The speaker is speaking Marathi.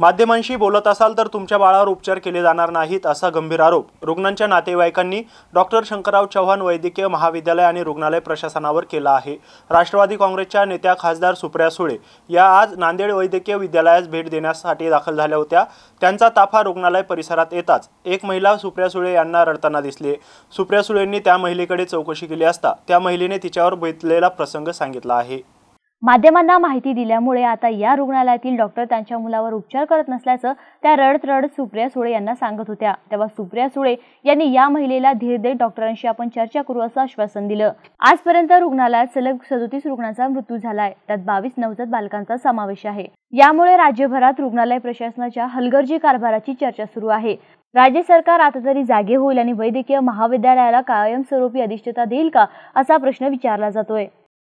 माध्यमांशी बोलत असाल तर तुमच्या बाळावर उपचार केले जाणार नाहीत असा गंभीर आरोप रुग्णांच्या नातेवाईकांनी डॉक्टर शंकरराव चव्हाण वैद्यकीय महाविद्यालय आणि रुग्णालय प्रशासनावर केला आहे राष्ट्रवादी काँग्रेसच्या नेत्या खासदार सुप्रिया सुळे या आज नांदेड वैद्यकीय विद्यालयास भेट देण्यासाठी दाखल झाल्या होत्या त्यांचा ताफा रुग्णालय परिसरात येताच एक महिला सुप्रिया सुळे यांना रडताना दिसली सुप्रिया सुळेंनी त्या महिलेकडे चौकशी केली असता त्या महिलेने तिच्यावर बेतलेला प्रसंग सांगितला आहे माध्यमांना माहिती दिल्यामुळे आता या रुग्णालयातील डॉक्टर त्यांच्या मुलावर उपचार करत नसल्याचं त्या रडत रड सुप्रिया सुळे यांना सांगत होत्या तेव्हा सुप्रिया सुळे यांनी या महिलेला धीर देत डॉक्टरांशी आपण चर्चा करू असं आश्वासन दिलं आजपर्यंत रुग्णालयात सलग सदोतीस रुग्णांचा मृत्यू झालाय त्यात बावीस नवजात बालकांचा समावेश आहे यामुळे राज्यभरात रुग्णालय प्रशासनाच्या हलगर्जी कारभाराची चर्चा सुरू आहे राज्य सरकार आता तरी जागे होईल आणि वैद्यकीय महाविद्यालयाला कायमस्वरूपी अधिष्ठता देईल का असा प्रश्न विचारला जातोय